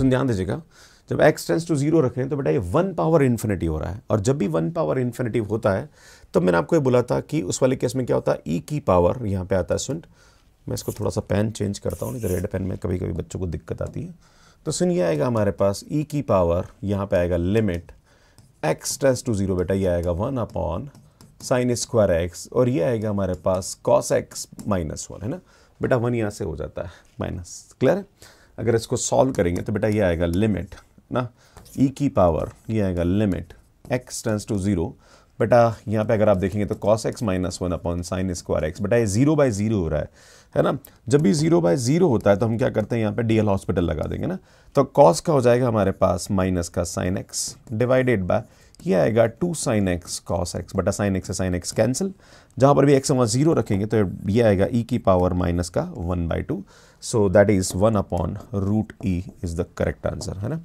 question ध्यान दीजिएगा जब x टेंस टू जीरो रखें तो बेटा ये वन पावर इन्फिनिटी हो रहा है और जब भी वन पावर इन्फिनिटी होता है तो मैंने आपको ये बोला था कि उस वाले केस में क्या होता है e की पावर यहाँ पे आता है सुन मैं इसको थोड़ा सा पेन चेंज करता हूँ नहीं तो रेड पेन में कभी कभी बच्चों को दिक्कत आती है तो सुन ये आएगा हमारे पास e की पावर यहाँ पे आएगा limit x tends to zero बेटा ये आएगा one upon sine square x और ये आएगा हमारे पास कॉस एक्स माइनस वन है ना बेटा वन यहाँ से हो जाता है माइनस क्लियर है अगर इसको सॉल्व करेंगे तो बेटा ये आएगा लिमिट ना ई e की पावर ये आएगा limit x tends to zero बेटा यहाँ पे अगर आप देखेंगे तो cos x minus one upon sine square x बेटा ये जीरो बाय जीरो हो रहा है है ना जब भी जीरो बाय जीरो होता है तो हम क्या करते हैं यहाँ पे डीएल हॉस्पिटल लगा देंगे ना तो कॉस का हो जाएगा हमारे पास माइनस का साइन एक्स डिवाइडेड बाय ये आएगा two sine x cos x बटा sine x sine x cancel जहाँ पर भी एक्स वहाँ जीरो रखेंगे तो ये आएगा ई e की पावर माइनस का one by two so that is one upon root e is the correct answer है ना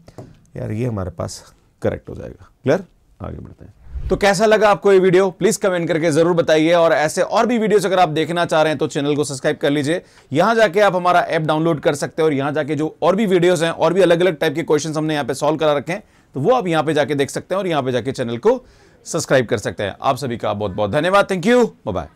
यार ये हमारे पास करेक्ट हो जाएगा क्लियर आगे बढ़ते हैं तो कैसा लगा आपको ये वीडियो प्लीज कमेंट करके जरूर बताइए और ऐसे और भी वीडियोस अगर आप देखना चाह रहे हैं तो चैनल को सब्सक्राइब कर लीजिए यहां जाके आप हमारा ऐप डाउनलोड कर सकते हैं और यहां जाके जो और भी वीडियोस हैं और भी अलग अलग टाइप के क्वेश्चन हमने यहां पे सॉल्व करा रखे हैं तो वो आप यहां पे जाके देख सकते हैं और यहां पे जाके चैनल को सब्सक्राइब कर सकते हैं आप सभी का बहुत बहुत धन्यवाद थैंक यू बाय